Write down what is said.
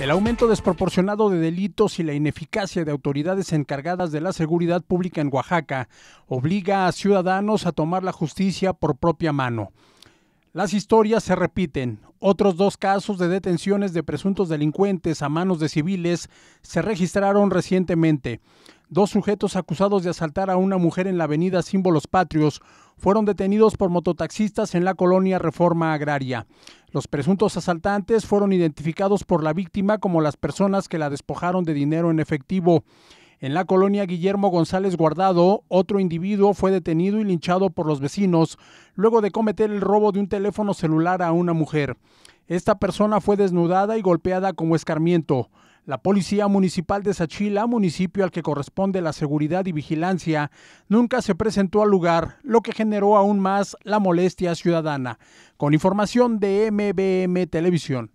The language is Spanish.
El aumento desproporcionado de delitos y la ineficacia de autoridades encargadas de la seguridad pública en Oaxaca obliga a ciudadanos a tomar la justicia por propia mano. Las historias se repiten. Otros dos casos de detenciones de presuntos delincuentes a manos de civiles se registraron recientemente. Dos sujetos acusados de asaltar a una mujer en la avenida Símbolos Patrios fueron detenidos por mototaxistas en la colonia Reforma Agraria. Los presuntos asaltantes fueron identificados por la víctima como las personas que la despojaron de dinero en efectivo. En la colonia Guillermo González Guardado, otro individuo fue detenido y linchado por los vecinos luego de cometer el robo de un teléfono celular a una mujer. Esta persona fue desnudada y golpeada como escarmiento. La Policía Municipal de Sachila, municipio al que corresponde la seguridad y vigilancia, nunca se presentó al lugar, lo que generó aún más la molestia ciudadana. Con información de MBM Televisión.